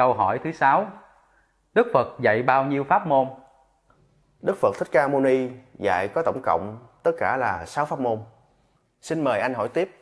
Câu hỏi thứ 6. Đức Phật dạy bao nhiêu pháp môn? Đức Phật Thích Ca Mâu Ni dạy có tổng cộng tất cả là 6 pháp môn. Xin mời anh hỏi tiếp.